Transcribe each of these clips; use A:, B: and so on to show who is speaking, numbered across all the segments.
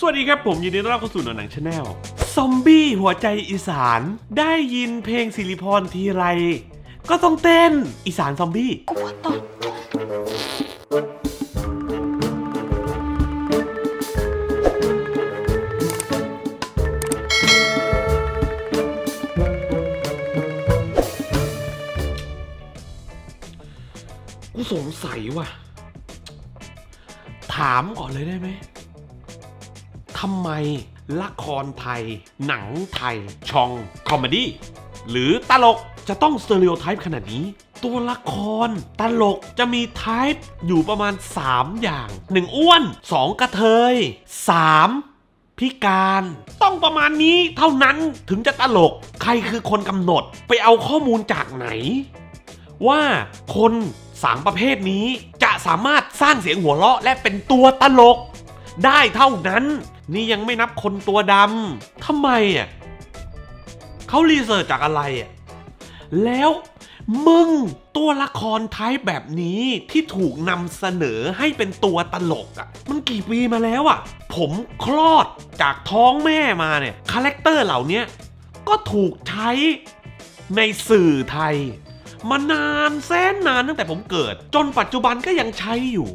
A: สวัสดีครับผมยินดีต้อนรับเข้าสู่หนังชาแนลซอมบี้หัวใจอีสานได้ยินเพลงสิริพรทีไร ก็ต้องเต้นอีสานซอมบี้กูว่าตอกูสงสัยว่ะ ถามก่อนเลยได้ไหมทำไมละครไทย หนังไทย ชองคอมเมดี้ หรือตลกจะต้องสเตอริโอไทป์ขนาดนี้ ตัวละคร ตลกจะมีไทป์อยู่ประมาณ 3 อย่าง 1 อ้วน 2 กระเทย3พิการ ต้องประมาณนี้เท่านั้นถึงจะตลก ใครคือคนกำหนดไปเอาข้อมูลจากไหน ว่าคนสามประเภทนี้จะสามารถสร้างเสียงหัวเราะและเป็นตัวตลก ได้เท่านั้นนี่ยังไม่นับคนตัวดำ ทำไมอ่ะ เขารีเสิร์ชจากอะไรอ่ะ แล้วมึงตัวละครท้ายแบบนี้ที่ถูกนำเสนอให้เป็นตัวตลกอะ่ะ มันกี่ปีมาแล้วอะ่ะ ผมคลอดจากท้องแม่มาเนี่ย คาแรคเตอร์เหล่านี้ก็ถูกใช้ในสื่อไทย มานานแสนนานตั้งแต่ผมเกิด จนปัจจุบันก็ยังใช้อยู่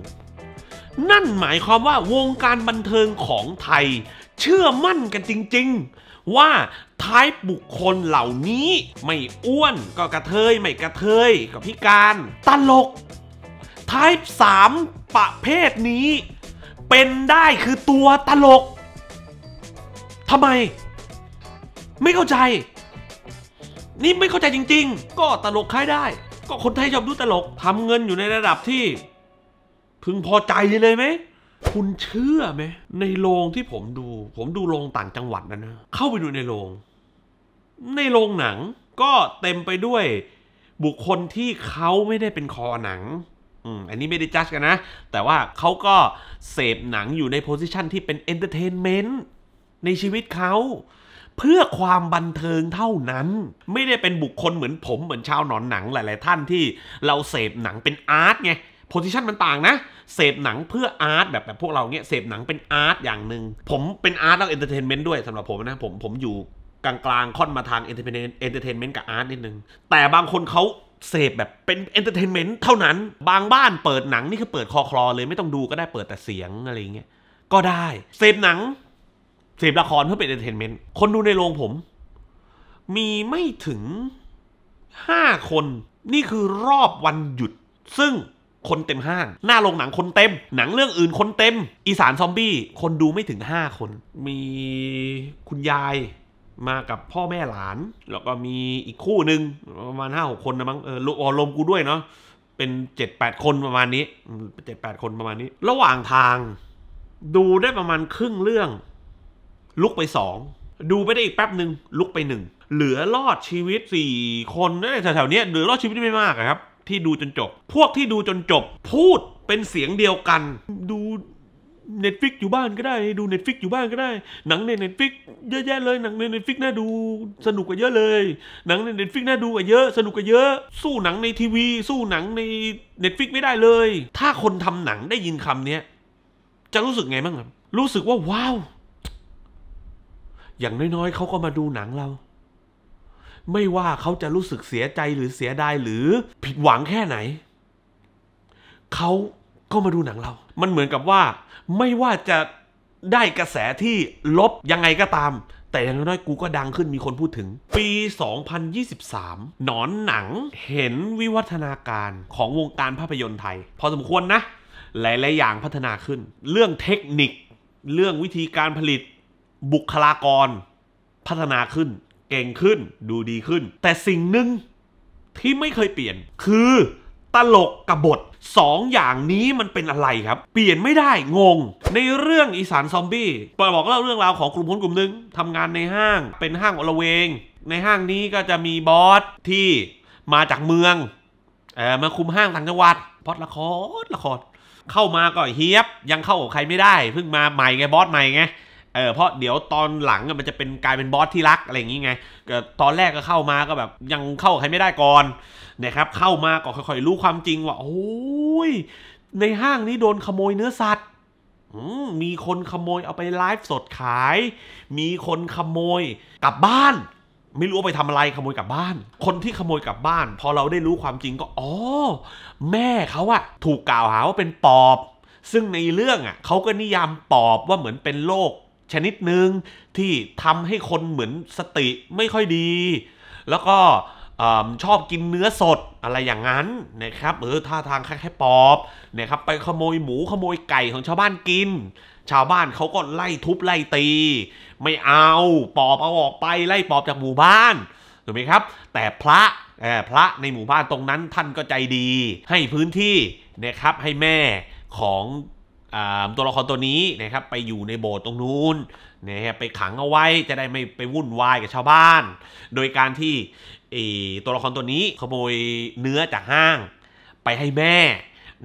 A: นั่นหมายความว่าวงการบันเทิงของไทย เชื่อมั่นกันจริง ๆ ว่าท้ายบุคคลเหล่านี้ไม่อ้วนก็กระเทยไม่กระเทยก็พิการตลกท้ายสามประเภทนี้ เป็นได้คือตัวตลกทำไมไม่เข้าใจ นี่ไม่เข้าใจจริงๆ ก็ตลกครายได้ ก็คนไทยชอบดูตลกทำเงินอยู่ในระดับที่พึงพอใจเลยไหมคุณเชื่อไหมในโรงที่ผมดู ผมดูโรงต่างจังหวัดนะนะเข้าไปดูในโรงในโรงหนัง ก็เต็มไปด้วยบุคคลที่เขาไม่ได้เป็นคอหนังอันนี้ไม่ได้จัดกันนะแต่ว่าเขาก็เสพหนังอยู่ในโพสิชันที่เป็นเอนเตอร์เทนเมนต์ในชีวิตเขาเพื่อความบันเทิงเท่านั้น ไม่ได้เป็นบุคคลเหมือนผมเหมือนชาวหนอนหนังหลาย ๆท่านที่เราเสพหนังเป็นอาร์ตไงโพสิชันมัน ต่าง นะ เสพหนังเพื่ออาร์ตแบบแบบพวกเราเนี้ย เสพหนังเป็นอาร์ตอย่างหนึ่ง ผมเป็นอาร์ตแล้วเอนเตอร์เทนเมนต์ด้วยสำหรับผมนะ ผมผมอยู่กลางกลางค่อนมาทางเอนเตอร์เทนเมนต์กับอาร์ตนิดนึง แต่บางคนเขาเสพแบบเป็นเอนเตอร์เทนเมนต์เท่านั้น บางบ้านเปิดหนังนี่คือเปิดคอคลอเลย ไม่ต้องดูก็ได้เปิดแต่เสียง อะไรเงี้ย ก็ได้ เสพหนัง เสพละครเพื่อเป็นเอนเตอร์เทนเมนต์ คนดูในโรงผม มีไม่ถึงห้าคนนี่คือรอบวันหยุด ซึ่งคนเต็มห้างหน้าโรงหนังคนเต็ม หนังเรื่องอื่นคนเต็ม อีสานซอมบี้ คนดูไม่ถึง 5 คน มีคุณยายมากับพ่อแม่หลาน แล้วก็มีอีกคู่หนึ่งประมาณห้าหกคนนะมั้งเออรวมกูด้วยเนาะเป็นเจ็ดแปดคนประมาณนี้เจ็ดแปดคนประมาณนี้ ระหว่างทาง ดูได้ประมาณครึ่งเรื่อง ลุกไปสองดูไปได้อีกแป๊บหนึ่งลุกไปหนึ่งเหลือรอดชีวิตสี่คนแถวๆนี้เหลือรอดชีวิตไม่มากครับที่ดูจนจบ พวกที่ดูจนจบพูดเป็นเสียงเดียวกันดูเน็ตฟิกอยู่บ้านก็ได้ดูเน็ตฟิกอยู่บ้านก็ได้หนังในเน็ตฟิกเยอะแยะเลยหนังในเน็ตฟิกน่าดูสนุกกว่าเยอะเลยหนังในเน็ตฟิกน่าดูกว่าเยอะสนุกกว่าเยอะ สู้หนังในทีวีสู้หนังในเน็ตฟิกไม่ได้เลย ถ้าคนทำหนังได้ยินคำเนี้ยจะรู้สึกไงบ้างครับรู้สึกว่าว้าวอย่างน้อยๆเขาก็มาดูหนังเราไม่ว่าเขาจะรู้สึกเสียใจหรือเสียดาย หรือผิดหวังแค่ไหน เขาก็มาดูหนังเรา มันเหมือนกับว่าไม่ว่าจะได้กระแสที่ลบ ยังไงก็ตาม แต่อย่างน้อยกูก็ดังขึ้นมีคนพูดถึง ปี 2023 หนอนหนังเห็นวิวัฒนาการของวงการภาพยนตร์ไทย พอสมควรนะ หลายๆอย่างพัฒนาขึ้น เรื่องเทคนิค เรื่องวิธีการผลิต บุคลากรพัฒนาขึ้นเก่งขึ้นดูดีขึ้น แต่สิ่งหนึ่งที่ไม่เคยเปลี่ยนคือตลกกับบทสองอย่างนี้มันเป็นอะไรครับ เปลี่ยนไม่ได้งง ในเรื่องอีสานซอมบี้ปอบอกเล่าเรื่องราวของกลุ่มคนกลุ่มหนึ่งทำงานในห้างเป็นห้างอลเวง ในห้างนี้ก็จะมีบอสที่มาจากเมืองเออมาคุมห้างต่างจังหวัดพอดละครละครเข้ามาก็เฮียบยังเข้ากับใครไม่ได้เพิ่งมาใหม่ไงบอสใหม่ไงเออเพราะเดี๋ยวตอนหลังมันจะเป็นกลายเป็นบอสที่รัก อะไรอย่างนี้ไง ตอนแรกก็เข้ามาก็แบบยังเข้าใครไม่ได้ก่อน นะครับ เข้ามาก็ค่อยๆรู้ความจริงว่า โอ้ยในห้างนี้โดนขโมยเนื้อสัตว์มีคนขโมยเอาไปไลฟ์สดขาย มีคนขโมยกลับบ้าน ไม่รู้ไปทำอะไรขโมยกลับบ้าน คนที่ขโมยกลับบ้านพอเราได้รู้ความจริงก็อ๋อแม่เขาอะถูกกล่าวหาว่าเป็นปอบ ซึ่งในเรื่องอะเขาก็นิยามปอบว่าเหมือนเป็นโรคชนิดหนึ่งที่ทำให้คนเหมือนสติไม่ค่อยดี แล้วก็ชอบกินเนื้อสดอะไรอย่างนั้นนะครับเออท่าทางคล้ายๆปอบนะครับไปขโมยหมูขโมยไก่ของชาวบ้านกิน ชาวบ้านเขาก็ไล่ทุบไล่ตี ไม่เอาปอบเอาออกไปไล่ปอบจากหมู่บ้านถูกไหมครับ แต่พระพระในหมู่บ้านตรงนั้นท่านก็ใจดี ให้พื้นที่นะครับให้แม่ของตัวละครตัวนี้นะครับไปอยู่ในโบสถ์ตรงนู้นนะฮะไปขังเอาไว้จะได้ไม่ไปวุ่นวายกับชาวบ้าน โดยการที่ตัวละครตัวนี้ขโมยเนื้อจากห้าง ไปให้แม่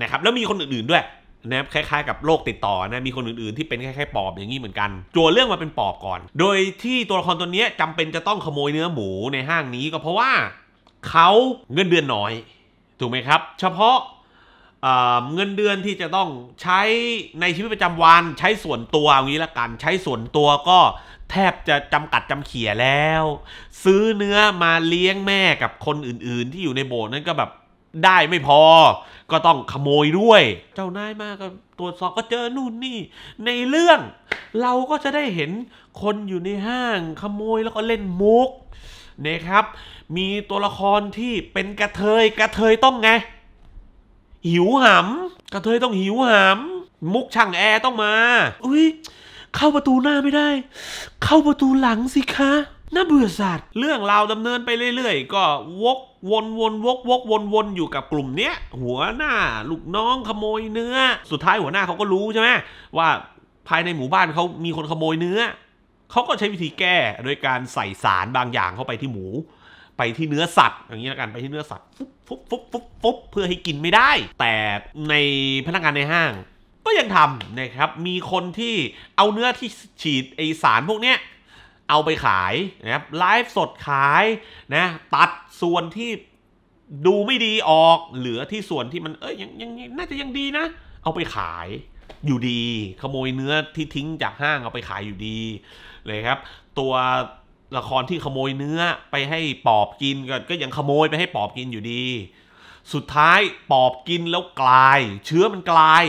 A: นะครับแล้วมีคนอื่น ๆด้วยนะคคล้ายๆ กับโรคติดต่อนะมีคนอื่นๆที่เป็นคล้าย ๆ ปอบอย่างนี้เหมือนกันจัวเรื่องมาเป็นปอบก่อน โดยที่ตัวละครตัวนี้จำเป็นจะต้องขโมยเนื้อหมูในห้างนี้ก็เพราะว่าเขาเงินเดือนน้อยถูกไหมครับ เฉพาะเงินเดือนที่จะต้องใช้ในชีวิตประจำวัน ใช้ส่วนตัวอย่างนี้ละกันใช้ส่วนตัวก็แทบจะจำกัดจำเขี่ยแล้ว ซื้อเนื้อมาเลี้ยงแม่กับคนอื่นๆ ที่อยู่ในโบสถ์นั้นก็แบบได้ไม่พอก็ต้องขโมยด้วย เจ้านายมากก็ตรวจสอบก็เจอนู่นนี่ ในเรื่องเราก็จะได้เห็นคนอยู่ในห้างขโมยแล้วก็เล่นมุกนะครับ มีตัวละครที่เป็นกระเทยกระเทยต้องไงหิวหำกระเทยต้องหิวหำมุกช่างแอร์ต้องมาอุ้ยเข้าประตูหน้าไม่ได้ เข้าประตูหลังสิคะน่าเบื่อสัตว์เรื่องราวดำเนินไปเรื่อยๆก็วกวนวนวกวกวนวนอยู่กับกลุ่มเนี้ย หัวหน้าลูกน้องขโมยเนื้อ สุดท้ายหัวหน้าเขาก็รู้ใช่ไหมว่าภายในหมู่บ้านเขามีคนขโมยเนื้อ เขาก็ใช้วิธีแก้โดยการใส่สารบางอย่างเข้าไปที่หมู ไปที่เนื้อสัตว์อย่างนี้ละกันไปที่เนื้อสัตว์ปุ๊บฟุบปุบปุบปุบเพื่อให้กินไม่ได้ แต่ในพนักงานในห้าง ก็ยังทำนะครับมีคนที่เอาเนื้อที่ฉีดไอสารพวกเนี้ยเอาไปขายนะครับไลฟ์สดขายนะ ตัดส่วนที่ดูไม่ดีออกเหลือที่ส่วนที่มันเอ้ยยังยังน่าจะยังดีนะ เอาไปขายอยู่ดี ขโมยเนื้อที่ทิ้งจากห้าง เอาไปขายอยู่ดีเลยครับ ตัวละครที่ขโมยเนื้อไปให้ปอบกินก็ก็ยังขโมยไปให้ปอบกินอยู่ดี สุดท้ายปอบกินแล้วกลาย เชื้อมันกลาย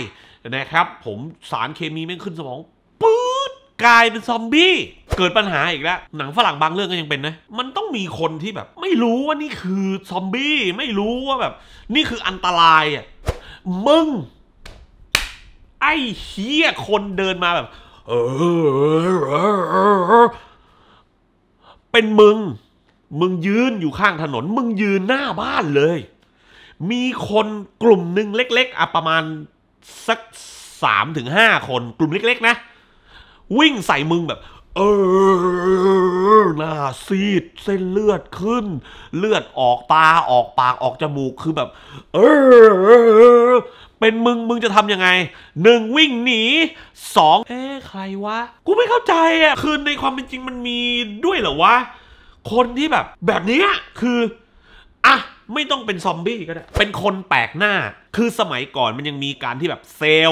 A: นะครับ ผมสารเคมีไม่ขึ้นสมองปื๊ดกลายเป็นซอมบี้เกิดปัญหาอีกแล้ว หนังฝรั่งบางเรื่องก็ยังเป็นนะ มันต้องมีคนที่แบบ ไม่รู้ว่านี่คือซอมบี้ไม่รู้ว่าแบบ นี่คืออันตรายอ่ะมึง ไอ้เฮียคนเดินมาแบบเออเป็นมึง มึงยืนอยู่ข้างถนน มึงยืนหน้าบ้านเลย มีคนกลุ่มหนึ่งเล็ก ๆ อ่ะประมาณสักสามถึงห้าคนกลุ่มเล็กๆนะ วิ่งใส่มึงแบบเออหน้าซีดเส้นเลือดขึ้น เลือดออกตาออกปากออกจมูกคือแบบเออเป็นมึงมึงจะทำยังไง หนึ่งวิ่ง หนีสอง เอ๊ะใครวะกูไม่เข้าใจอ่ะคือในความเป็นจริงมันมีด้วยเหรอวะคนที่แบบแบบนี้คืออ่ะไม่ต้องเป็นซอมบี้ก็ได้เป็นคนแปลกหน้า คือสมัยก่อนมันยังมีการที่แบบเซล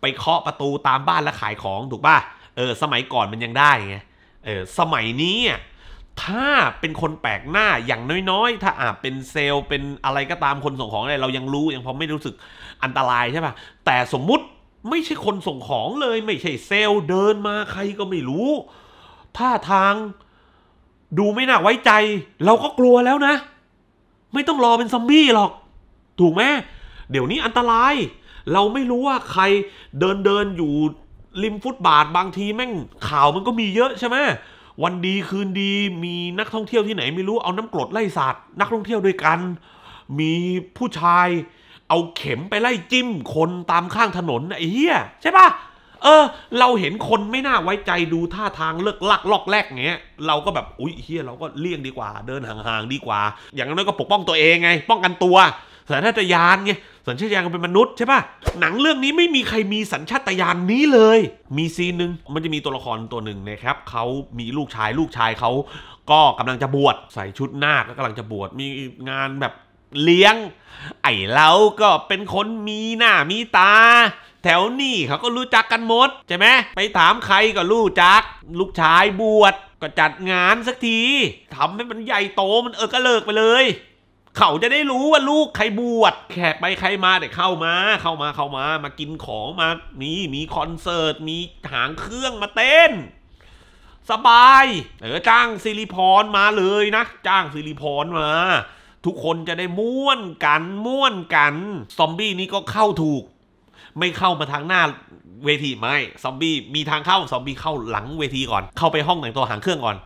A: ไปเคาะประตูตามบ้านและขายของถูกป่ะเออสมัยก่อนมันยังได้ไง เออสมัยนี้ ถ้าเป็นคนแปลกหน้าอย่างน้อยๆ ถ้าอาจเป็นเซลล์เป็นอะไรก็ตามคนส่งของอะไรเรายังรู้ยังพอไม่รู้สึกอันตรายใช่ปะ่ะแต่สมมุติไม่ใช่คนส่งของเลย ไม่ใช่เซลล์เดินมาใครก็ไม่รู้ท่าทางดูไม่น่าไว้ใจ เราก็กลัวแล้วนะ ไม่ต้องรอเป็นซอมบี้หรอก ถูกไหมเดี๋ยวนี้อันตราย เราไม่รู้ว่าใครเดินเดินอยู่ริมฟุตบาทบางทีแม่งข่าวมันก็มีเยอะใช่ไหมวันดีคืนดีมีนักท่องเที่ยวที่ไหนไม่รู้เอาน้ำกรดไล่สัตว์ นักท่องเที่ยวด้วยกัน มีผู้ชาย เอาเข็มไปไล่จิ้มคนตามข้างถนนไอ้เหี้ยใช่ปะเออเราเห็นคนไม่น่าไว้ใจดูท่าทางเลิกลัก ลอกแรกเงี้ย เราก็แบบอุ้ยเฮียเราก็เลี่ยงดีกว่า เดินห่างๆดีกว่า อย่างนั้นก็ปกป้องตัวเองไงป้องกันตัวสาญชาะยานไงสัญชาตญาณเป็นมนุษย์ใช่ปะหนังเรื่องนี้ไม่มีใครมีสัญชาตญาณนนี้เลย มีซีนหนึ่งมันจะมีตัวละครตัวหนึ่งนะครับ เขามีลูกชาย ลูกชายเขาก็กำลังจะบวชใส่ชุดหน้าก็กำลังจะบวชมีงานแบบเลี้ยง ไอ้เราก็เป็นคนมีหน้ามีตา แถวนี้เขาก็รู้จักกันหมดใช่ไหม ไปถามใครก็รู้จักลูกชายบวชก็จัดงานสักทีทำให้มันใหญ่โตมันเออกระเลิกไปเลยเขาจะได้รู้ว่าลูกใครบวชแขกไปใครมาเดี๋ยวเข้ามา เข้ามาเข้ามา มากินของมา มีมีคอนเสิร์ต มีหางเครื่องมาเต้น สบายเออจ้างซิลิพรมาเลยนะจ้างซิลิพรมา ทุกคนจะได้ม้วนกันม้วนกัน ซอมบี้นี้ก็เข้าถูก ไม่เข้ามาทางหน้าเวทีไม่ซอมบี้มีทางเข้าซอมบี้เข้าหลังเวทีก่อนเข้าไปห้องแต่งตัวหางเครื่องก่อน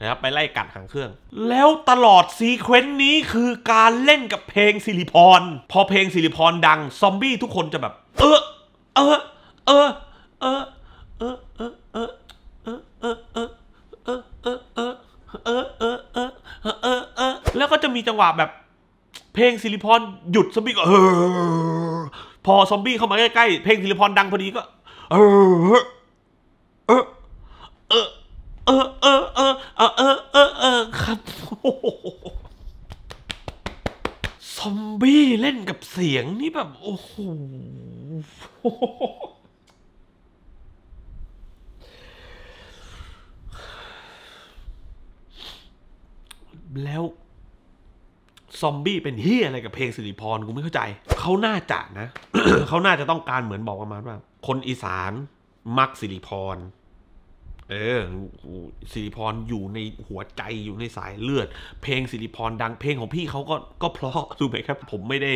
A: นะครับไปไล่กัดหางเครื่อง แล้วตลอดซีเควนต์นี้คือการเล่นกับเพลงสิริพรพอเพลงสิริพรดัง ซอมบี้ทุกคนจะแบบ เออเออเออเออเออเออเออเออเออเออเออเออแล้วก็จะมีจังหวะแบบ เพลงซิลิพอนหยุดซอมบี้ก็เออ พอซอมบี้เข้ามาใกล้ๆเพลงซิลิพอนดังพอดีก็ เออ เออเออเออเออเออเออเออเออเออ ครับ ซอมบี้เล่นกับเสียงนี่แบบโอ้โห แล้ว ซอมบี้เป็นเฮียอะไรกับเพลงสิริพรกูไม่เข้าใจ เขาน่าจะนะเขาน่าจะต้องการเหมือนบอกประมาณว่า คนอีสาน มักสิริพรเออสิริพรอยู่ในหัวใจอยู่ในสายเลือด เพลงสิริพรดังเพลงของพี่เขาก็ก็เพราะถูกไหมครับผมไม่ได้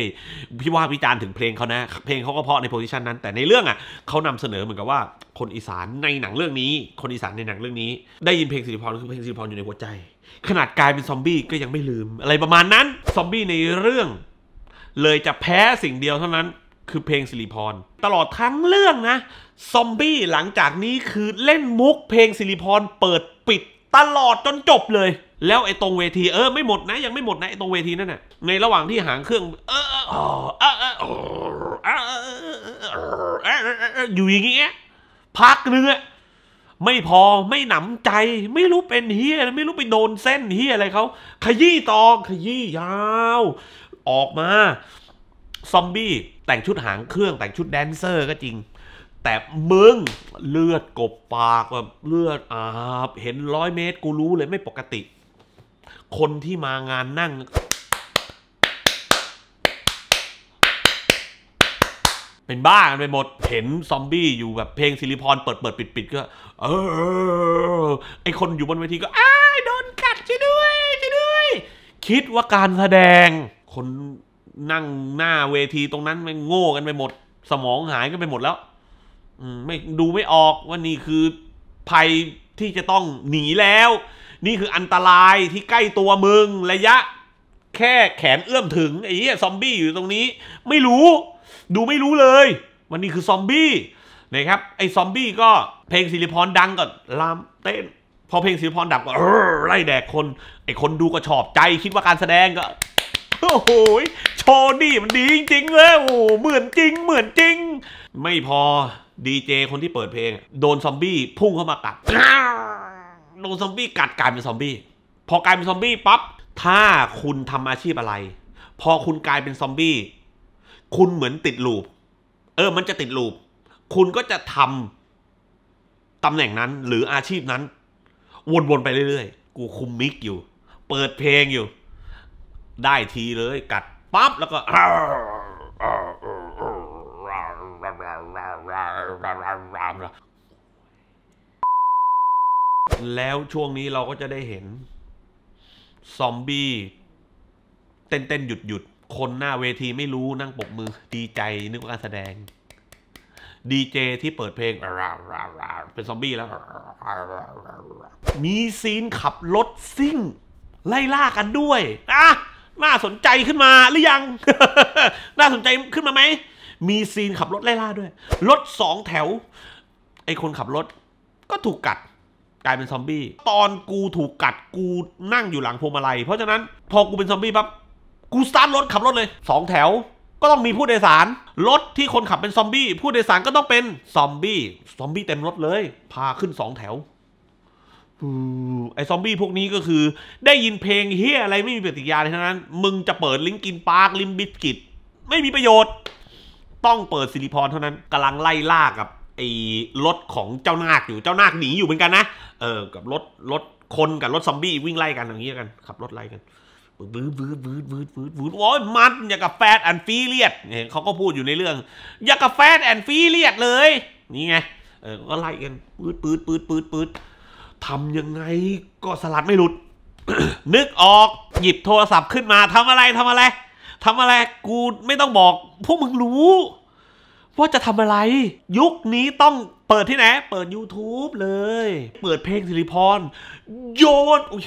A: พี่ว่าวิจารณ์ถึงเพลงเขานะ เพลงเขาก็เพราะในโพสิชันนั้น แต่ในเรื่องอ่ะเขานำเสนอเหมือนกับว่าคนอีสานในหนังเรื่องนี้ คนอีสานในหนังเรื่องนี้ ได้ยินเพลงสิริพรคือเพลงสิริพรอยู่ในหัวใจ ขนาดกลายเป็นซอมบี้ ก็ยังไม่ลืมอะไรประมาณนั้นซอมบี้ในเรื่องเลยจะแพ้สิ่งเดียวเท่านั้นคือเพลงสิริพรตลอดทั้งเรื่องนะ ซอมบี้หลังจากนี้คือเล่นมุกเพลงสิริพร เปิดปิด ตลอดจนจบเลย แล้วไอ้ตรงเวทีเออไม่หมดนะ ยังไม่หมดนะไอ้ตรงเวทีนั่นน่ะ ในระหว่างที่หางเครื่อง เออเออเออเอออยู่อย่างเงี้ยพักนึงอะไม่พอไม่หนำใจ ไม่รู้เป็นเฮียไม่รู้ไปโดนเส้นเฮียอะไรเขาขยี้ตอขยี้ยาว ออกมาซอมบี้ แต่งชุดหางเครื่อง แต่งชุดแดนเซอร์ก็จริง แต่มึง เลือดกบปากแบบเลือดอาบเห็นร้อยเมตรกูรู้เลยไม่ปกติ คนที่มางานนั่ง เป็นบ้ากันไปหมด เห็นซอมบี้อยู่แบบเพลงซิลิพรเปิดเปิดปิดปิดก็เออไอคนอยู่บนเวทีก็อ้าโดนกัดช่วยด้วยช่วยด้วย คิดว่าการแสดงคนนั่งหน้าเวทีตรงนั้นมันโง่กันไปหมด สมองหายกันไปหมดแล้วอืมไม่ดูไม่ออกว่านี่คือภัยที่จะต้องหนีแล้ว นี่คืออันตรายที่ใกล้ตัวมึงระยะแค่แขนเอื้อมถึงไอ้เหี้ยซอมบี้อยู่ตรงนี้ ไม่รู้ ดูไม่รู้เลยวันนี้คือซอมบี้นะครับ ไอ้ซอมบี้ก็เพลงสิริพรดังก่อนลามเต้นพอเพลงสิริพรดับก็ไล่แดกคน ไอ้คนดูก็ชอบใจคิดว่าการแสดงก็โอ้โหโชว์นี่มันดีจริงๆเลยโอ้เหมือนจริงเหมือนจริงไม่พอดีเจคนที่เปิดเพลง โดนซอมบี้พุ่งเข้ามากัดโดนซอมบี้กัดกลายเป็นซอมบี้พอกลายเป็นซอมบี้ปั๊บถ้าคุณทำอาชีพอะไร พอคุณกลายเป็นซอมบี้คุณเหมือนติดลูปเออมันจะติดลูปคุณก็จะทำตำแหน่งนั้นหรืออาชีพนั้น วนๆไปเรื่อยๆกูคุมมิกอยู่ เปิดเพลงอยู่ได้ทีเลยกัดปั๊บแล้วก็ แล้วช่วงนี้เราก็จะได้เห็น ซอมบี้ เต้นๆ หยุดหยุดคนหน้าเวทีไม่รู้นั่งปกมือ ดีใจนึกว่าการแสดง ดีเจ ที่เปิดเพลง เป็นซอมบี้แล้ว มีซีนขับรถซิ่ง ไล่ล่ากันด้วย อ่ะน่าสนใจขึ้นมาหรือยัง น่าสนใจขึ้นมาไหม มีซีนขับรถไล่ล่าด้วย รถสองแถว ไอคนขับรถ ก็ถูกกัดกลายเป็นซอมบี้ ตอนกูถูกกัดกูนั่งอยู่หลังพวงมาลัย เพราะฉะนั้น พอกูเป็นซอมบี้ปั๊บกูสตาร์ทรถขับรถเลยสองแถว ก็ต้องมีผู้โดยสารรถที่คนขับเป็นซอมบี้ผู้โดยสารก็ต้องเป็นซอมบี้ซอมบี้เต็มรถเลย พาขึ้นสองแถวไอซอมบี้พวกนี้ก็คือได้ยินเพลงเฮียอะไร ไม่มีปฏิกิริยาเลยทั้งนั้น มึงจะเปิดลิงกินปาร์คลิมบิสกิตไม่มีประโยชน์ ต้องเปิดซิลิพนเท่านั้นกำลังไล่ล่ากับไอ้รถของเจ้านาคอยู่เจ้านาคหนีอยู่เหมือนกันนะเออกับรถ รถ คนกับรถซอมบี้วิ่งไล่กันอย่างนี้กันขับรถไล่กันวืดวืดวืดวืดวืดวืดโอ้ยมันอย่ากับแฟดแอนฟีเลียดเนี่ยเขาก็พูดอยู่ในเรื่องอย่ากับแฟดแอนฟีเลียดเลยนี่ไงเออก็ไล่กันปืดปืดปืดปืดปืดทำยังไงก็สลัดไม่หลุด นึกออก หยิบโทรศัพท์ขึ้นมาทำอะไรทำอะไรทำอะไร กูไม่ต้องบอก พวกมึงรู้ ว่าจะทำอะไร ยุคนี้ต้องเปิดที่ไหนเปิด YouTube เลย เปิดเพลงสิริพร โยนอุ้ย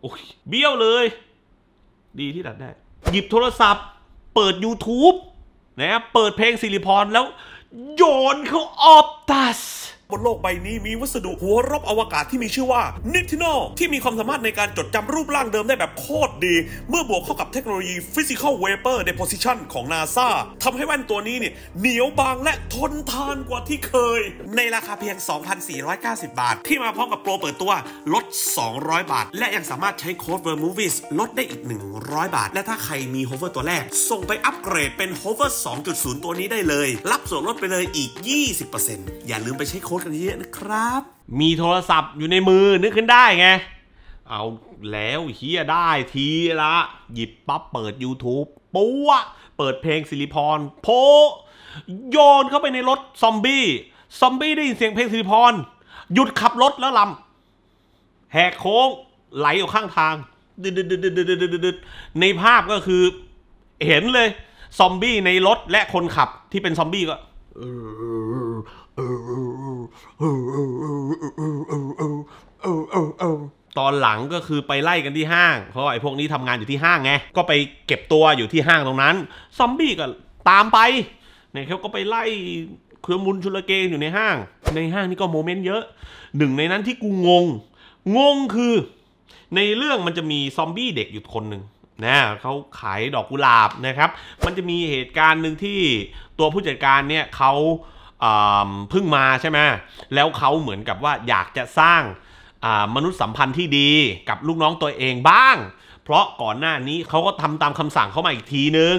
A: โอ้ยเบี้ยวเลย ดีที่ดัดได้หยิบโทรศัพท์ เปิด YouTube นะเปิดเพลงสิริพรแล้วโยนเขาออบตัสบนโลกใบนี้มีวัสดุหัวรบอวกาศที่มีชื่อว่านิทิโนที่มีความสามารถในการจดจำรูปร่างเดิมได้แบบโคตรดี เมื่อบวกเข้ากับเทคโนโลยี Physical Vapor Deposition ของ NASA ทำให้แว่นตัวนี้เนี่ย เหนียวบางและทนทานกว่าที่เคย ในราคาเพียง 2,490 บาท ที่มาพร้อมกับโปรเปิดตัวลด 200 บาท และยังสามารถใช้โค้ด v e r m o v i e s ลดได้อีก 100 บาทและถ้าใครมี Hover ตัวแรก ส่งไปอัปเกรดเป็น Hover 2.0 ตัวนี้ได้เลย รับส่วนลดไปเลยอีก 20%อย่าลืมไปใช้โค้ดกันเยอะนะครับ มีโทรศัพท์อยู่ในมือ นึกขึ้นได้ไง เอาแล้วเฮียได้ทีละหยิบปั๊บเปิด YouTube ปุ๊วเปิดเพลงสิริพร โพ โยนเข้าไปในรถซอมบี้ ซอมบี้ได้ยินเสียงเพลงสิริพรหยุดขับรถแล้วลำแหกโค้ง ไหลออกข้างทางดดดในภาพก็คือ เห็นเลย ซอมบี้ในรถและคนขับที่เป็นซอมบี้ก็ตอนหลังก็คือไปไล่กันที่ห้าง เพราะไอ้พวกนี้ทำงานอยู่ที่ห้างไงก็ไปเก็บตัวอยู่ที่ห้างตรงนั้น ซอมบี้ก็ตามไปเนี่ยเขาก็ไปไล่เครือมุนชุลเกงอยู่ในห้าง ในห้างนี่ก็โมเมนต์เยอะ หนึ่งในนั้นที่กูงง งงคือ ในเรื่องมันจะมีซอมบี้เด็กอยู่คนหนึ่งนะเขาขายดอกกุหลาบนะครับ มันจะมีเหตุการณ์หนึ่งที่ตัวผู้จัดการเนี่ยเขาเพิ่งมาใช่ไหม แล้วเขาเหมือนกับว่าอยากจะสร้างมนุษยสัมพันธ์ที่ดีกับลูกน้องตัวเองบ้าง เพราะก่อนหน้านี้เขาก็ทำตามคำสั่งเขามาอีกทีนึง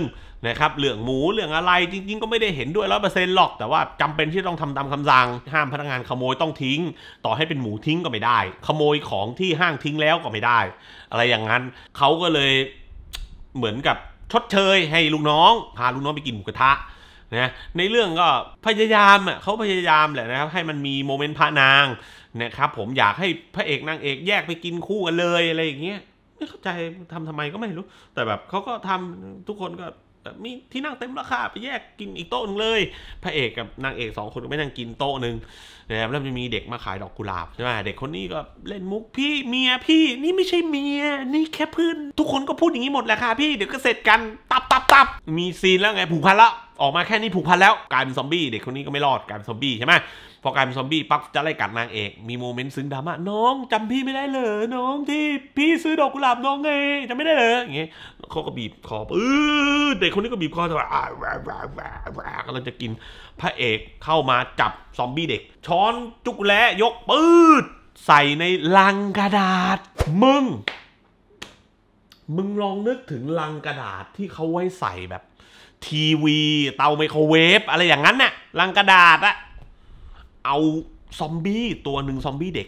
A: นะครับเหลืองหมูเหลืองอะไรจริงๆก็ไม่ได้เห็นด้วยร้อเปอร์เซ็นต์หรอก แต่ว่าจำเป็นที่ต้องทำตามคำสั่ง ห้ามพนักงานขโมยต้องทิ้ง ต่อให้เป็นหมูทิ้งก็ไม่ได้ ขโมยของที่ห้างทิ้งแล้วก็ไม่ได้ อะไรอย่างนั้นเขาก็เลยเหมือนกับชดเชย ให้ลูกน้อง พาลูกน้องไปกินหมูกระทะนะในเรื่องก็พยายามอ่ะเขาพยายามแหละนะครับให้มันมีโมเมนต์พระนางนะครับผมอยากให้พระเอกนางเอกแยกไปกินคู่กันเลยอะไรอย่างเงี้ยไม่เข้าใจทำทำไมก็ไม่รู้ แต่แบบเขาก็ทำทุกคนก็มีที่นั่งเต็มราคาไปแยกกินอีกโต๊ะนึงเลยพระเอกกับนางเอกสองคนก็ไม่นั่งกินโต๊ะหนึ่งนะครับแล้วจะมีเด็กมาขายดอกกุหลาบใช่ไหมเด็กคนนี้ก็เล่นมุกพี่เมียพี่นี่ไม่ใช่เมียนี่แค่เพื่อนทุกคนก็พูดอย่างนี้หมดแหละค่ะพี่ เดี๋ยวก็เสร็จกันตับตับตับมีซีนแล้วไงผูกพันแล้วออกมาแค่นี้ผูกพันแล้วกลายเป็นซอมบี้เด็กคนนี้ก็ไม่รอดกลายเป็นซอมบี้ใช่ไหมพอกลายเป็นซอมบี้ปั๊บจะไล่กัดนางเอก มีโมเมนต์ซึ้งดราม่าน้อง จำพี่ไม่ได้เลยน้องที่พี่ซื้อดอกกุหลาบน้องไงจำไม่ได้เลยอย่างเงี้ยเขาก็บีบคอปื๊ดเด็กคนนี้ก็บีบคอแต่ว่าก็เลยจะกินพระเอกเข้ามาจับซอมบี้เด็กช้อนจุกแล้ยกปื้ดใส่ในลังกระดาษ มึง มึงลองนึกถึงลังกระดาษที่เขาไว้ใส่แบบทีวี เตาไมโครเวฟ อะไรอย่างนั้นน่ะลังกระดาษอะเอาซอมบี้ ตัวหนึ่งซอมบี้เด็ก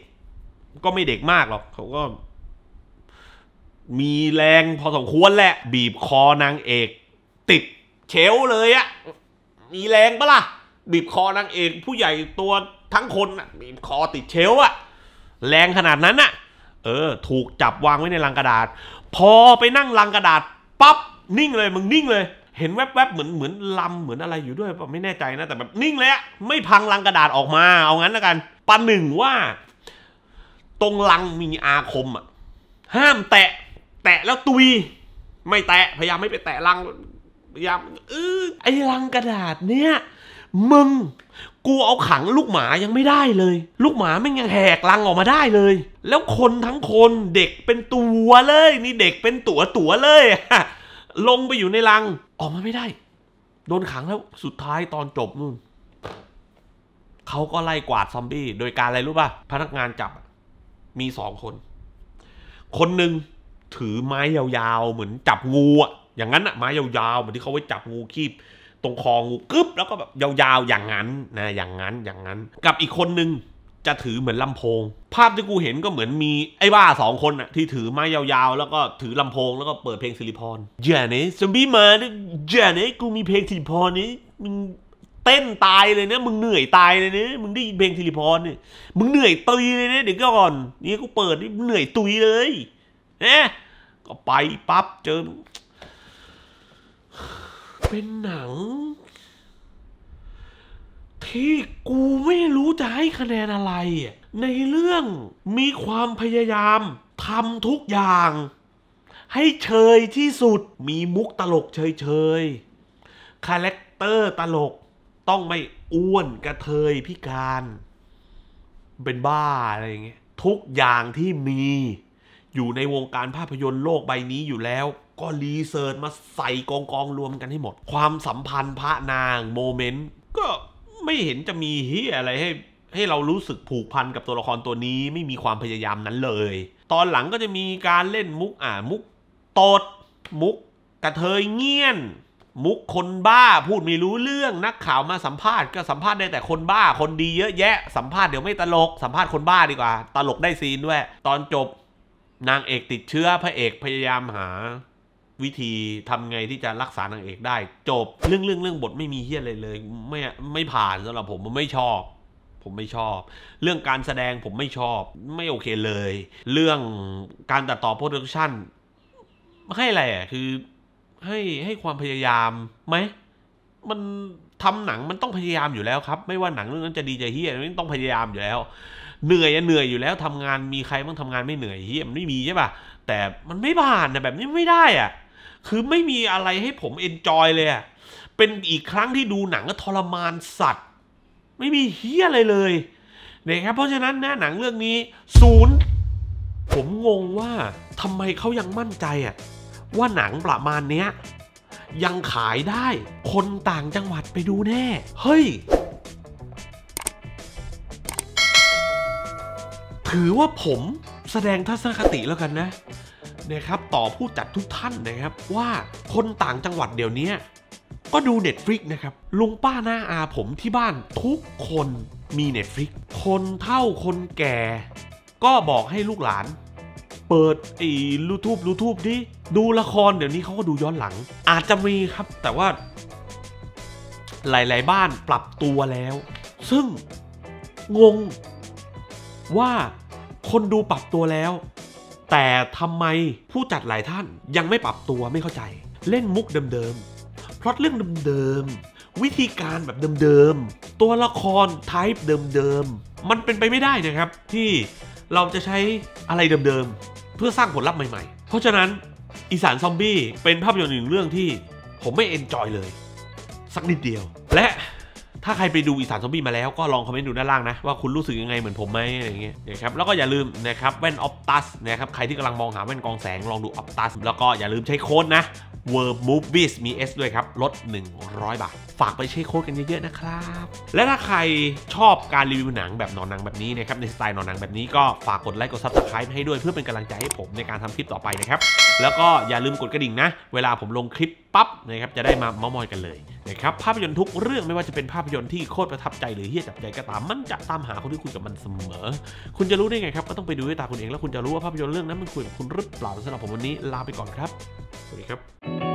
A: ก็ไม่เด็กมากหรอกเขาก็ มีแรงพอสมควรแหละ บีบคอนางเอก ติดเชลเลยอะมีแรงปะล่ะ บีบคอนางเอกผู้ใหญ่ตัวทั้งคนบีบคอติดเชลอะแรงขนาดนั้นอะเออ ถูกจับวางไว้ในลังกระดาษ พอไปนั่งลังกระดาษปั๊บนิ่งเลยมึงนิ่งเลยเห็นแวบๆเหมือนเหมือนลำเหมือนอะไรอยู่ด้วย ไม่แน่ใจนะ แต่แบบนิ่งเลยอะไม่พังลังกระดาษออกมาเอางั้นแล้วกันปันหนึ่งว่า ตรงลังมีอาคมอะห้ามแตะ แตะแล้วตุยไม่แตะ พยายามไม่ไปแตะลัง พยายามเออไอ้ลังกระดาษเนี่ย มึงกูเอาขังลูกหมายังไม่ได้เลย ลูกหมาไม่ยังแหกลังออกมาได้เลย แล้วคนทั้งคนเด็กเป็นตัวเลย นี่เด็กเป็นตัวตัวเลยลงไปอยู่ในรัง ออกมาไม่ได้ โดนขังแล้วสุดท้ายตอนจบนู่นเขาก็ไล่กวาดซอมบี้โดยการอะไรรู้ป่ะพนักงานจับ มีสองคน คนหนึ่งถือไม้ยาวๆเหมือนจับงูอะอย่างนั้นอะไม้ยาวๆ เหมือนที่เขาไว้จับงูคีบ ตรงคองูกึ๊บแล้วก็แบบยาวๆอย่างนั้นนะ อย่างนั้นอย่างนั้น กับอีกคนหนึ่งจะถือเหมือนลำโพง ภาพที่กูเห็นก็เหมือนมีไอ้บ้าสองคนอะที่ถือไม้ยาวๆแล้วก็ถือลำโพง แล้วก็เปิดเพลงสิริพรอจ่าเนี่ยซอมบี้มาเจ่าเนี่ยกูมีเพลงสิริพรนี้มึงเต้นตายเลยเนะมึงเหนื่อยตายเลยเนะมึงได้ยินเพลงสิริพรเนี่ยมึงเหนื่อยตุยเลยนะเดี๋ยวก่อน นี่กูเปิดนี่เหนื่อยตุยเลยเนะก็ไปปั๊บเจอ เป็นหนังที่กูไม่รู้จะให้คะแนนอะไร ในเรื่องมีความพยายามทำทุกอย่าง ให้เชยที่สุดมีมุกตลกเชยๆคาแรคเตอร์ตลกต้องไม่อ้วนกระเทยพิการ เป็นบ้าอะไรอย่างเงี้ยทุกอย่างที่มีอยู่ในวงการภาพยนตร์โลกใบนี้อยู่แล้ว ก็รีเสิร์ชมาใส่กองกองรวมกันให้หมด ความสัมพันธ์พระนางโมเมนต์ ก็ไม่เห็นจะมีเฮียอะไรให้ให้เรารู้สึกผูกพันกับตัวละครตัวนี้ไม่มีความพยายามนั้นเลย ตอนหลังก็จะมีการเล่นมุกอ่ามุกตดมุก กระเทยเงี้ยน มุกคนบ้าพูดไม่รู้เรื่องนักข่าวมาสัมภาษณ์ก็สัมภาษณ์ได้แต่คนบ้า คนดีเยอะแยะสัมภาษณ์เดี๋ยวไม่ตลกสัมภาษณ์คนบ้าดีกว่า ตลกได้ซีนด้วยตอนจบนางเอกติดเชื้อพระเอกพยายามหาวิธีทำไงที่จะรักษานางเอกได้ จบเรื่องเรื่องเรื่องบทไม่มีเฮี้ยอะไรเลย ไม่ไม่ผ่านสำหรับผมมันไม่ชอบ ผมไม่ชอบ เรื่องการแสดงผมไม่ชอบ ไม่โอเคเลย เรื่องการตัดต่อโปรดักชั่นให้อะไรอ่ะ คือ ให้ให้ความพยายามไหมมันทำหนังมันต้องพยายามอยู่แล้วครับ ไม่ว่าหนังเรื่องนั้นจะดีจะเฮี้ยมันต้องพยายามอยู่แล้ว เหนื่อยอะเหนื่อยอยู่แล้ว ทำงานมีใครบ้างทำงานไม่เหนื่อยเฮี้ยมันไม่มีใช่ปะแต่มันไม่ผ่านนะแบบนี้ไม่ได้อ่ะคือไม่มีอะไรให้ผมเอนจอยเลยอะเป็นอีกครั้งที่ดูหนังก็ทรมานสัตว์ ไม่มีเฮี้ยอะไรเลยนะครับ เพราะฉะนั้นนะหนังเรื่องนี้ศูนย์ผมงงว่าทำไมเขายังมั่นใจอะว่าหนังประมาณเนี้ยยังขายได้คนต่างจังหวัดไปดูแน่ เฮ้ย ถือว่าผมแสดงทัศนคติแล้วกันนะนะครับ ต่อผู้จัดทุกท่านนะครับว่าคนต่างจังหวัดเดี๋ยวนี้ ก็ดู Netflix นะครับลุงป้าหน้าอาผมที่บ้านทุกคนมี Netflix คนเฒ่าคนแก่ ก็บอกให้ลูกหลาน เปิดไอีลูทูบลูทูบดิดูละครเดี๋ยวนี้เขาก็ดูย้อนหลัง อาจจะมีครับแต่ว่า หลายๆ บ้านปรับตัวแล้ว ซึ่งงงว่าคนดูปรับตัวแล้วแต่ทำไมผู้จัดหลายท่านยังไม่ปรับตัวไม่เข้าใจ เล่นมุกเดิม ๆพล็อตเรื่องเดิม ๆ วิธีการแบบเดิม ๆ ตัวละคร ไทป์เดิมๆมันเป็นไปไม่ได้นะครับ ที่เราจะใช้อะไรเดิม ๆ เพื่อสร้างผลลัพธ์ใหม่ ๆ เพราะฉะนั้นอีสานซอมบี้ เป็นภาพยนตร์หนึ่งเรื่องที่ผมไม่เอนจอยเลย สักนิดเดียวและถ้าใครไปดูอีสานซอมบี้มาแล้วก็ลองคอมเมนต์ดูด้านล่างนะ ว่าคุณรู้สึกยังไงเหมือนผมไหมอะไรเงี้ยนะครับแล้วก็อย่าลืมนะครับ แว่นออปตัสนะครับใครที่กำลังมองหาแว่นกองแสงลองดูออปตัสแล้วก็อย่าลืมใช้โค้ดนะ w o r ร์ม o v i e s มี S ด้วยครับ ลด 100 บาท ฝากไปใช้โค้ดกันเยอะๆนะครับ และถ้าใครชอบการรีวิวหนังแบบนอนหนังแบบนี้นะครับในสไตล์นอนหนังแบบนี้ก็ฝากกดไลค์กดซับสไคร b e ให้ด้วยเพื่อเป็นกำลังใจให้ผมในการทำคลิปต่อไปนะครับแล้วก็อย่าลืมกดกระดิ่งนะ เวลาผมลงคลิปปั๊บนะครับ จะได้มาเมามอยกันเลยนะครับภาพยนตร์ทุกเรื่องไม่ว่าจะเป็นภาพยนตร์ที่โคตรประทับใจหรือเฮี้ยจับใจก็ตามมันจะตามหาคนที่คุยกับมันเสมอ คุณจะรู้ได้ไงครับก็ต้องไปดูด้วยตาคุณเองแล้วคุณจะรู้ว่าภาพยนตร์เรื่องนั้นมันคุยกับคุณหรือเปล่าสำหรับผมวันนี้ลาไปก่อนครับ สวัสดีครับ